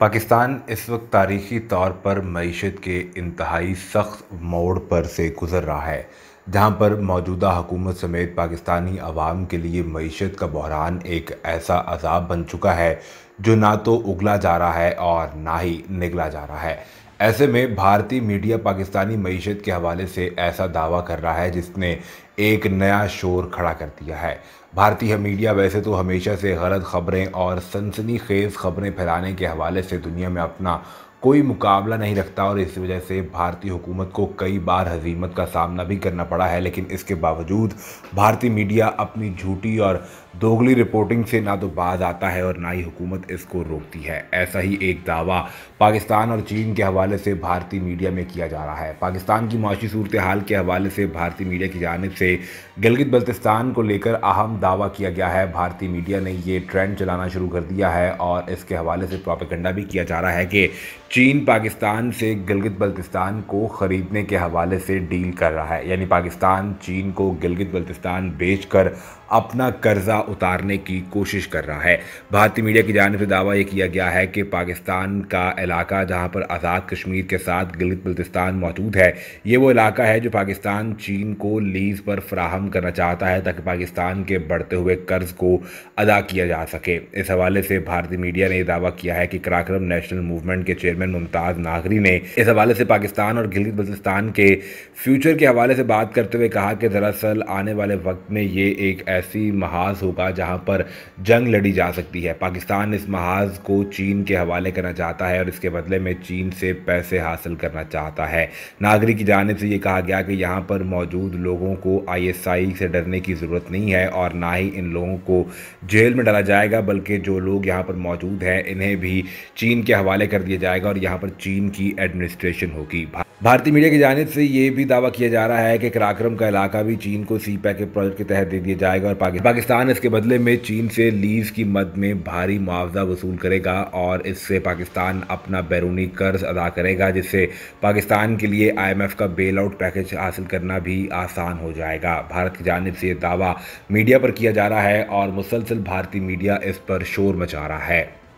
पाकिस्तान इस वक्त तारीखी तौर पर मीशत के इंतहाई सख्त मोड़ पर से गुज़र रहा है जहाँ पर मौजूदा हुकूमत समेत पाकिस्तानी आवाम के लिए मीशत का बहरान एक ऐसा अजाब बन चुका है जो ना तो उगला जा रहा है और ना ही निगला जा रहा है ऐसे में भारतीय मीडिया पाकिस्तानी मीशत के हवाले से ऐसा दावा कर रहा है जिसने एक नया शोर खड़ा कर दिया है भारतीय मीडिया वैसे तो हमेशा से गलत खबरें और सनसनी खेज खबरें फैलाने के हवाले से दुनिया में अपना कोई मुकाबला नहीं रखता और इस वजह से भारतीय हुकूमत को कई बार हजीमत का सामना भी करना पड़ा है लेकिन इसके बावजूद भारतीय मीडिया अपनी झूठी और दोगली रिपोर्टिंग से ना तो बाज आता है और ना ही हुकूमत इसको रोकती है ऐसा ही एक दावा पाकिस्तान और चीन के हवाले से भारतीय मीडिया में किया जा रहा है पाकिस्तान की माशी सूरत हाल के हवाले से भारतीय मीडिया की जानब से से गिलगित बल्तिस्तान को लेकर अहम दावा किया गया है भारतीय मीडिया ने ये ट्रेंड चलाना शुरू कर दिया है और इसके हवाले से प्रॉपिकंडा भी किया जा रहा है कि चीन पाकिस्तान से गिलगित बल्तिस्तान को ख़रीदने के हवाले से डील कर रहा है यानी पाकिस्तान चीन को गिलगित बल्तिस्तान बेचकर अपना कर्जा उतारने की कोशिश कर रहा है भारतीय मीडिया की जानब से दावा ये किया गया है कि पाकिस्तान का इलाका जहाँ पर आज़ाद कश्मीर के साथ गिलगित बल्तिस्तान मौजूद है ये वो इलाका है जो पाकिस्तान चीन को लीज़ पर अवसर फ्राहम करना चाहता है ताकि पाकिस्तान के बढ़ते हुए कर्ज को अदा किया जा सके इस हवाले से भारतीय मीडिया ने यह दावा किया है कि कराक्रम नेशनल मूवमेंट के चेयरमैन मुमताज़ नागरी ने इस हवाले से पाकिस्तान और गिलगित बल्तिस्तान के फ्यूचर के हवाले से बात करते हुए कहा कि दरअसल आने वाले वक्त में ये एक ऐसी महाज होगा जहाँ पर जंग लड़ी जा सकती है पाकिस्तान इस महाज को चीन के हवाले करना चाहता है और इसके बदले में चीन से पैसे हासिल करना चाहता है नागरी की जानब से ये कहा गया कि यहाँ पर मौजूद लोगों को आईएसआई से डरने की ज़रूरत नहीं है और ना ही इन लोगों को जेल में डाला जाएगा बल्कि जो लोग यहाँ पर मौजूद हैं इन्हें भी चीन के हवाले कर दिया जाएगा और यहाँ पर चीन की एडमिनिस्ट्रेशन होगी भारतीय मीडिया की जानब से ये भी दावा किया जा रहा है कि कराक्रम का इलाका भी चीन को सी पैकेज प्रोजेक्ट के तहत दे दिया जाएगा और पाकिस्तान इसके बदले में चीन से लीज की मद में भारी मुआवजा वसूल करेगा और इससे पाकिस्तान अपना बैरूनी कर्ज अदा करेगा जिससे पाकिस्तान के लिए आईएमएफ का बेल आउट पैकेज हासिल करना भी आसान हो जाएगा भारत की जानब से ये दावा मीडिया पर किया जा रहा है और मुसलसल भारतीय मीडिया इस पर शोर मचा रहा है